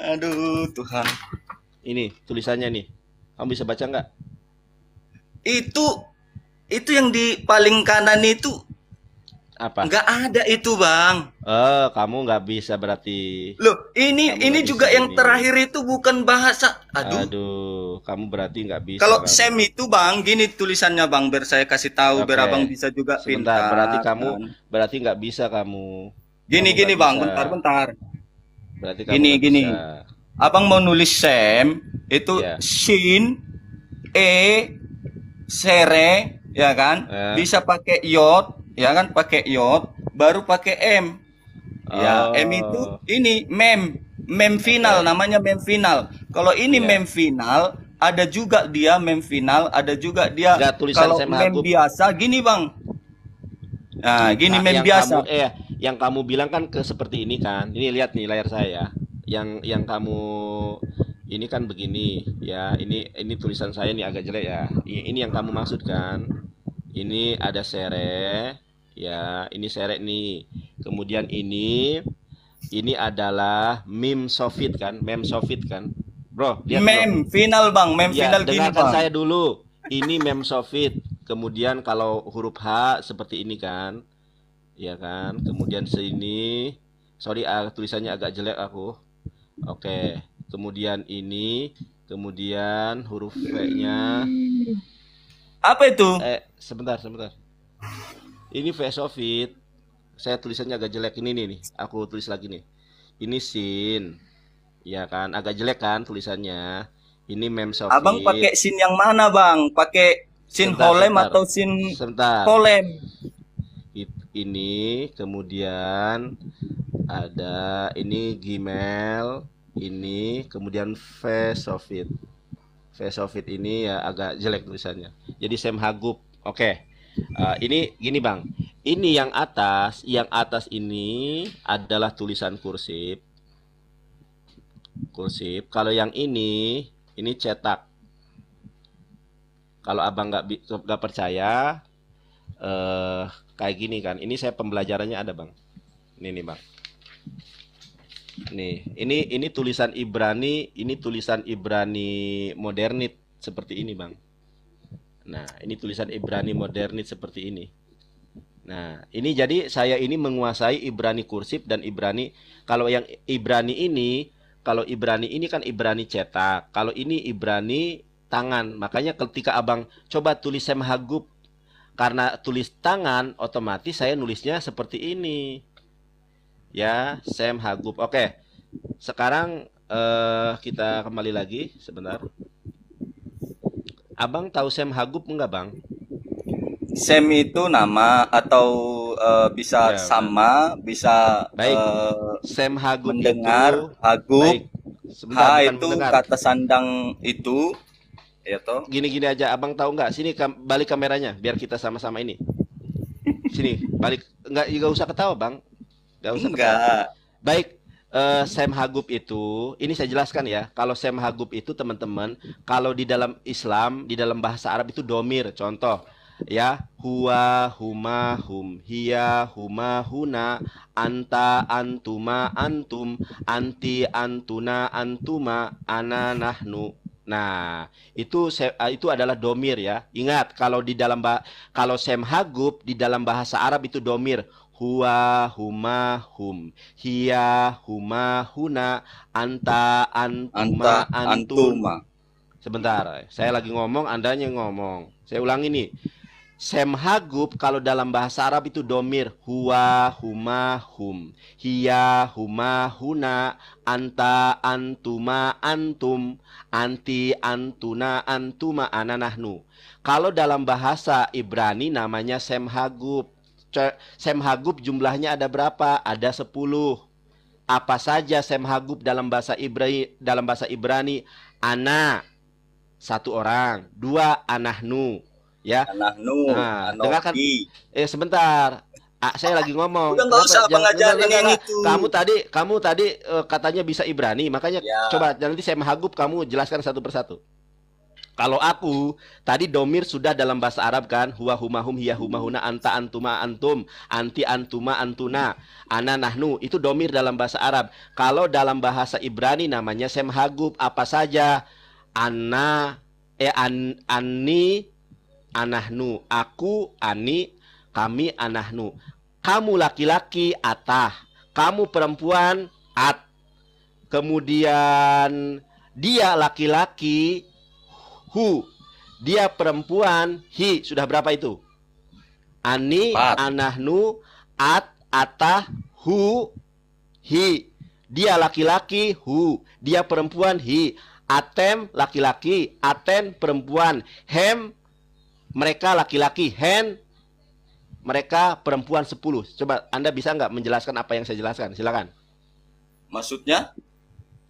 Aduh Tuhan. Ini tulisannya nih. Kamu bisa baca nggak? Itu itu yang di paling kanan itu apa? Nggak ada itu bang. Eh, oh, kamu nggak bisa berarti. Loh, ini kamu ini juga yang ini. terakhir itu bukan bahasa. Aduh. Aduh, kamu berarti nggak bisa. Kalau sem itu bang, gini tulisannya bang, biar saya kasih tahu, okay. biar bisa juga Sebentar, pintar. Berarti kamu berarti nggak bisa kamu. Gini kamu gini bang, bentar-bentar. Berarti kamu gini gini. Bisa abang mau nulis sem itu yeah. Shin E Sere ya kan yeah. bisa pakai yot ya kan pakai yot baru pakai M ya, oh. ya M itu ini mem mem final okay. namanya mem final kalau ini yeah. mem final ada juga dia mem final ada juga dia kalau mem biasa gini bang nah gini nah, mem biasa kamu, eh, yang kamu bilang kan ke seperti ini kan ini lihat nih layar saya yang yang kamu ini kan begini ya ini ini tulisan saya ini agak jelek ya ini yang kamu maksudkan ini ada sere ya ini sere nih kemudian ini ini adalah mim sofit kan mem sofit kan bro lihat mem bro. final bang mem ya, final dengarkan gini, saya dulu ini mem sofit kemudian kalau huruf h seperti ini kan ya kan kemudian sini sorry ah, tulisannya agak jelek aku Oke. Kemudian ini, kemudian huruf V-nya apa itu? Eh, sebentar, sebentar. Ini V Sofit. Saya tulisannya agak jelek ini nih, nih. Aku tulis lagi nih. Ini sin. Ya kan, agak jelek kan tulisannya. Ini mem Sofit. Abang pakai sin yang mana, Bang? Pakai sin sebentar, holem atau sin sebentar. holem? ini kemudian ada ini Gmail ini kemudian face face of it of it ini ya agak jelek tulisannya jadi Sam Hagup oke okay. uh, eh, ini gini bang ini yang atas yang atas ini adalah tulisan kursif kursif kalau yang ini ini cetak kalau abang nggak nggak percaya eh uh, kayak gini kan. Ini saya pembelajarannya ada bang. Ini nih bang. Nih, ini ini tulisan Ibrani, ini tulisan Ibrani modernit seperti ini bang. Nah, ini tulisan Ibrani modernit seperti ini. Nah, ini jadi saya ini menguasai Ibrani kursif dan Ibrani. Kalau yang Ibrani ini, kalau Ibrani ini kan Ibrani cetak. Kalau ini Ibrani tangan. Makanya ketika abang coba tulis semhagup karena tulis tangan otomatis saya nulisnya seperti ini ya Sam Hagub oke sekarang eh, kita kembali lagi sebentar Abang tahu Sam Hagub enggak Bang Sam itu nama atau uh, bisa ya, sama bisa baik uh, Sam Hagub mendengar itu, Hagub baik. Sebentar, H itu mendengar. kata sandang itu ya toh gini-gini aja abang tahu nggak sini kam balik kameranya biar kita sama-sama ini sini balik nggak juga usah ketawa bang nggak usah enggak. ketawa baik uh, Sam Hagub itu ini saya jelaskan ya kalau Sam Hagub itu teman-teman kalau di dalam Islam di dalam bahasa Arab itu domir contoh ya huwa huma hum hiya huma huna anta antuma antum anti antuna antuma ana nahnu Nah, itu ah, itu adalah domir ya. Ingat kalau di dalam kalau sem semhagub di dalam bahasa Arab itu domir. Huwa, huma, hum. Hiya, huma, huna, anta, antuma, antuma. Sebentar, saya lagi ngomong, andanya ngomong. Saya ulangi nih. Semhagub kalau dalam bahasa Arab itu domir huwa huma hum hiya huma huna anta antuma antum anti antuna antuma ananahnu kalau dalam bahasa Ibrani namanya semhagub semhagub jumlahnya ada berapa ada sepuluh apa saja semhagub dalam bahasa Ibrani dalam bahasa Ibrani ana satu orang dua anahnu ya. Nahnu, nah, dengarkan. Eh sebentar. Ah, saya lagi ngomong. Udah jangan, jangan, ini, ini itu. Kamu tadi, kamu tadi uh, katanya bisa Ibrani, makanya ya. coba nanti saya menghagup kamu jelaskan satu persatu. Kalau aku tadi domir sudah dalam bahasa Arab kan, huwa humahum hiya humahuna anta antuma antum, anti antuma antuna, ana nahnu itu domir dalam bahasa Arab. Kalau dalam bahasa Ibrani namanya saya semhagub apa saja, ana eh an, Anni anahnu, aku ani, kami anahnu. Kamu laki-laki atah, kamu perempuan at. Kemudian dia laki-laki hu, dia perempuan hi. Sudah berapa itu? Ani, Pat. anahnu, at, atah, hu, hi. Dia laki-laki hu, dia perempuan hi. Atem laki-laki, aten perempuan, hem mereka laki-laki hand, mereka perempuan 10. Coba Anda bisa nggak menjelaskan apa yang saya jelaskan? Silakan. Maksudnya?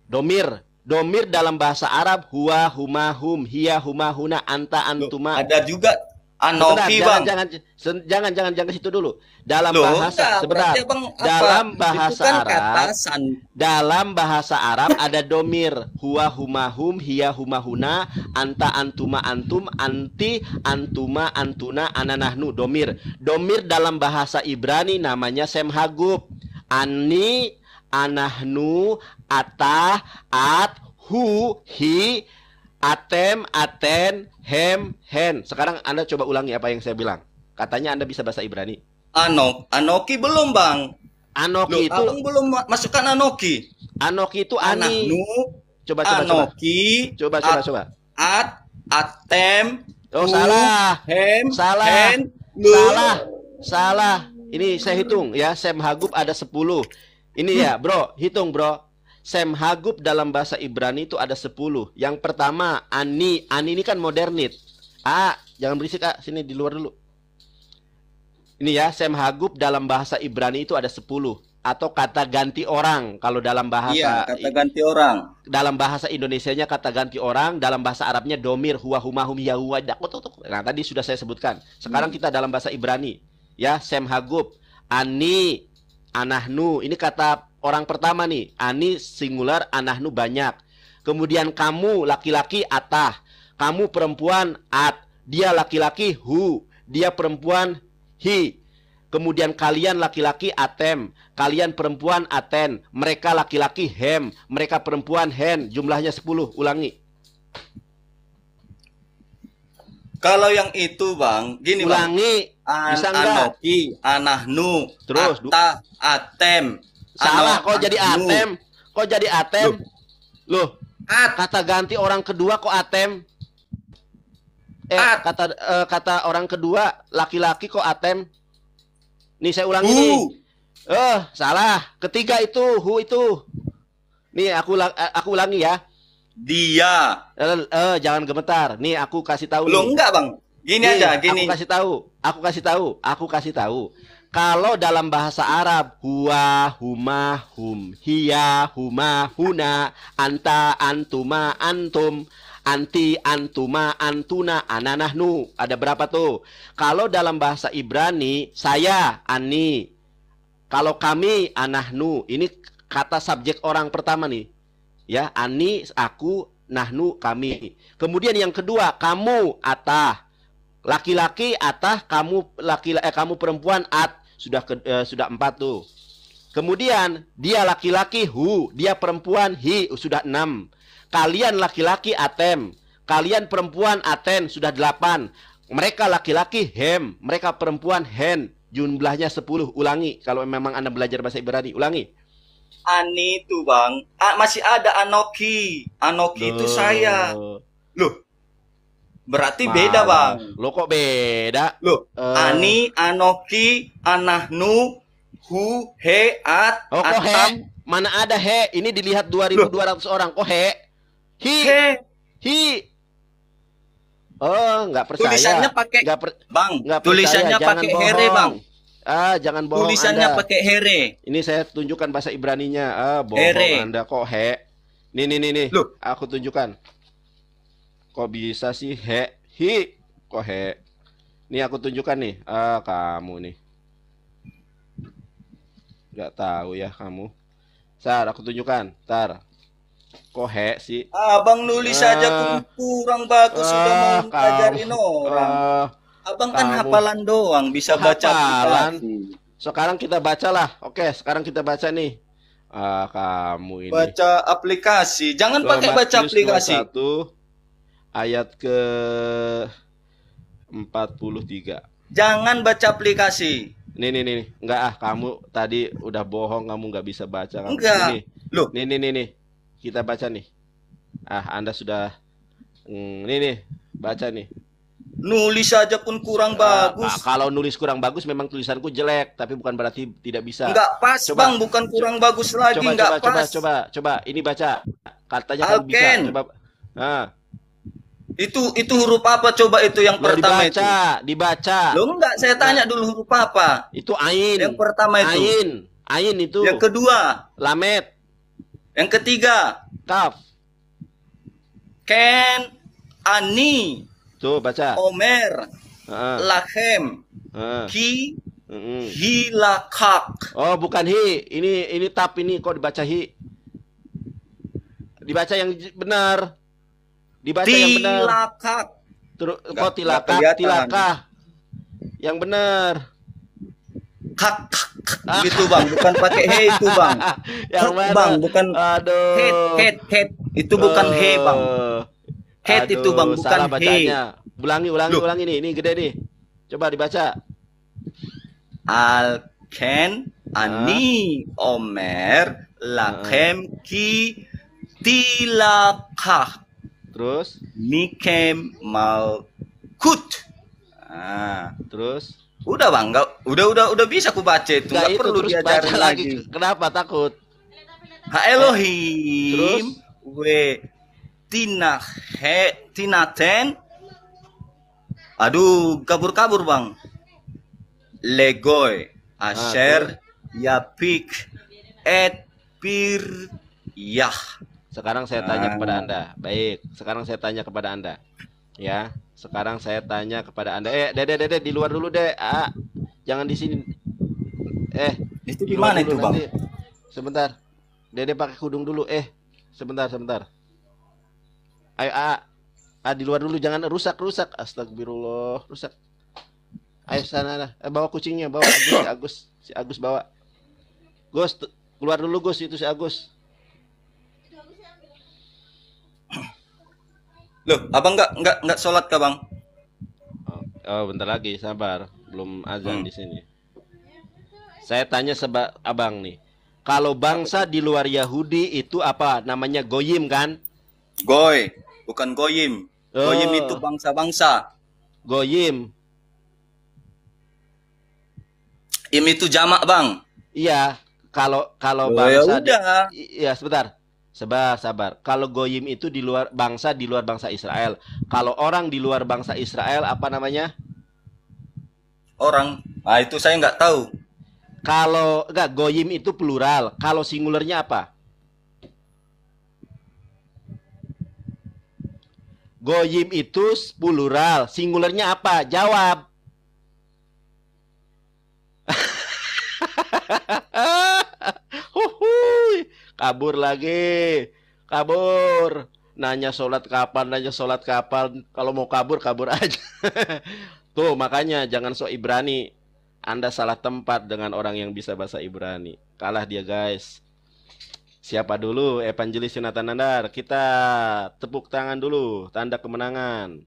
Domir. Domir dalam bahasa Arab huwa, huma, hum, hiya, huma, huna, anta, antuma. Ada juga Anovi bang. Jangan, jangan jangan jangan jangan situ dulu. Dalam Loh, bahasa enggak, Bang, Dalam bahasa kan Arab. Katasan. Dalam bahasa Arab ada domir huwa humahum hiya anta antuma antum anti antuma antuna ananahnu domir. Domir dalam bahasa Ibrani namanya semhagub. Ani anahnu atah at hu hi Atem, aten, hem, hen. Sekarang Anda coba ulangi apa yang saya bilang. Katanya Anda bisa bahasa Ibrani. Anok, Anoki belum, Bang. Anoki Loh, itu Abang belum masukkan Anoki. Anoki itu Ani. Anaknu, coba coba Anoki. Coba coba coba. At, atem. Oh, salah. Hem, salah. Hen, Salah. Salah. Ini saya hitung ya, Sem Hagub ada 10. Ini ya, Bro, hitung, Bro. Sem Hagub dalam bahasa Ibrani itu ada 10. Yang pertama, Ani. Ani ini kan modernit. A, jangan berisik, A. Sini di luar dulu. Ini ya, Sem Hagub dalam bahasa Ibrani itu ada 10 atau kata ganti orang kalau dalam bahasa Iya, kata ganti orang. Dalam bahasa Indonesia nya kata ganti orang, dalam bahasa Arabnya domir huwa huma yahuwa. Nah, tadi sudah saya sebutkan. Sekarang hmm. kita dalam bahasa Ibrani. Ya, Sem Hagub, Ani, Anahnu. Ini kata orang pertama nih, ani singular anahnu banyak. Kemudian kamu laki-laki atah, kamu perempuan at, dia laki-laki hu, dia perempuan hi. Kemudian kalian laki-laki atem, kalian perempuan aten, mereka laki-laki hem, mereka perempuan hen, jumlahnya 10, ulangi. Kalau yang itu bang, gini ulangi, bang. Ulangi, An bisa enggak? Anoki, anahnu, Terus, atta, atem, Salah, kok jadi Atem? Kok jadi Atem? Loh, At. kata ganti orang kedua kok Atem? Eh, At. kata uh, kata orang kedua laki-laki kok Atem? Nih saya ulangi Eh, uh, salah. Ketiga itu hu itu. Nih aku eh, aku ulangi ya. Dia. Eh, uh, jangan gemetar. Nih aku kasih tahu. Lu enggak, Bang. Gini nih, aja, gini. Aku kasih tahu. Aku kasih tahu. Aku kasih tahu kalau dalam bahasa Arab, huwa, huma, hum, hiya, huma, huna, anta, antuma, antum, anti, antuma, antuna, ananahnu. Ada berapa tuh? Kalau dalam bahasa Ibrani, saya, ani. Kalau kami, anahnu. Ini kata subjek orang pertama nih. Ya, ani, aku, nahnu, kami. Kemudian yang kedua, kamu, atah. Laki-laki atah kamu laki eh, kamu perempuan at sudah ke, eh, sudah empat tuh. Kemudian dia laki-laki hu, dia perempuan hi sudah enam. Kalian laki-laki atem, kalian perempuan aten sudah delapan. Mereka laki-laki hem, mereka perempuan hen. Jumlahnya sepuluh. Ulangi kalau memang Anda belajar bahasa Ibrani, ulangi. Ani itu bang, ah, masih ada Anoki. Anoki itu saya. Oh. Loh, Berarti Malu. beda bang. Lo kok beda? Lo uh. ani, anoki, anahnu, hu, he, at, oh, atam. He? Mana ada he? Ini dilihat 2.200 orang. Kok he? Hi. He. Hi. Oh, nggak percaya. Tulisannya pakai nggak per... bang. Nggak tulisannya pakai here bang. Ah, jangan bohong. Tulisannya pakai here. Ini saya tunjukkan bahasa Ibraninya. Ah, bohong here. Anda kok he? Nih nih nih nih. Loh. Aku tunjukkan kok bisa sih he hi kok he nih aku tunjukkan nih ah kamu nih nggak tahu ya kamu Tar, aku tunjukkan. Tar. Kok he sih? Abang nulis ah, aja kurang bagus ah, sudah mau ngajarin orang. Ah, Abang kan kamu. kan hafalan doang, bisa oh, baca hafalan. Sekarang kita bacalah. Oke, sekarang kita baca nih. Ah, kamu ini. Baca aplikasi. Jangan pakai baca aplikasi. 21 ayat ke 43. Jangan baca aplikasi. Nih nih nih, enggak ah kamu tadi udah bohong kamu nggak bisa baca. Kamu. Enggak. Nih, Loh. nih nih nih nih. Kita baca nih. Ah, Anda sudah hmm, nih nih baca nih. Nulis aja pun kurang nah, bagus. Nah, kalau nulis kurang bagus memang tulisanku jelek, tapi bukan berarti tidak bisa. Enggak pas, coba, Bang, bukan kurang coba, bagus lagi, coba, enggak coba, pas. Coba coba coba ini baca. Katanya Alken. bisa. Coba. Nah. Itu itu huruf apa coba itu yang ya, pertama dibaca, itu? Dibaca, dibaca. Lo enggak saya tanya dulu huruf apa? Itu ain. Yang pertama itu. Ain. Ain itu. Yang kedua, lamet. Yang ketiga, kaf. Ken ani. Tuh baca. Omer. Uh. Lahem. Uh. Ki Hilakak. Oh, bukan hi. Ini ini tap ini kok dibaca hi. Dibaca yang benar. Dibaca tilakak. yang benar. Tilakak. Terus kok tilaka tilaka Yang benar. Kak, kak, kak. gitu bang, bukan pakai he itu bang. yang mana? Bang, bukan Aduh. head, head, head. Itu bukan uh. he bang. Head itu bang, bukan salah bacanya. he. Ulangi, ulangi, Duh. ulangi nih. Ini gede nih. Coba dibaca. Al Ken ah. ani Omer lakem ah. ki tilakah terus nikem malkut Ah, terus udah bang gak, udah udah udah bisa ku baca itu nggak perlu diajarin lagi. lagi kenapa takut ha Elohim terus we tina he ten aduh kabur kabur bang legoy asher ah, yapik et pir yah sekarang saya tanya ah. kepada Anda. Baik, sekarang saya tanya kepada Anda. Ya, sekarang saya tanya kepada Anda. Eh, Dede, Dede di luar dulu, deh Ah, jangan di sini. Eh, itu di mana itu, Bang? Nanti. Sebentar. Dede pakai kudung dulu. Eh, sebentar, sebentar. Ayo, ah. Ah, di luar dulu jangan rusak-rusak. Astagfirullah, rusak. Ayo sana lah. Eh, bawa kucingnya, bawa Agus, si Agus, si Agus bawa. Gus, keluar dulu Gus itu si Agus. Loh, abang nggak nggak nggak sholat kah bang? Oh, oh, bentar lagi, sabar, belum azan hmm. di sini. Saya tanya seba abang nih, kalau bangsa di luar Yahudi itu apa? Namanya goyim kan? Goy, bukan goyim. Oh. Goyim itu bangsa-bangsa. Goyim. Im itu jamak bang. Iya, kalau kalau oh, ya bangsa. ya udah. Iya sebentar Sebab sabar. Kalau goyim itu di luar bangsa di luar bangsa Israel. Kalau orang di luar bangsa Israel apa namanya? Orang. Ah itu saya nggak tahu. Kalau enggak goyim itu plural. Kalau singulernya apa? Goyim itu plural. Singulernya apa? Jawab. Hahaha. kabur lagi kabur nanya sholat kapan nanya sholat kapan kalau mau kabur kabur aja tuh makanya jangan sok Ibrani anda salah tempat dengan orang yang bisa bahasa Ibrani kalah dia guys siapa dulu Evangelis Yonatan Nandar kita tepuk tangan dulu tanda kemenangan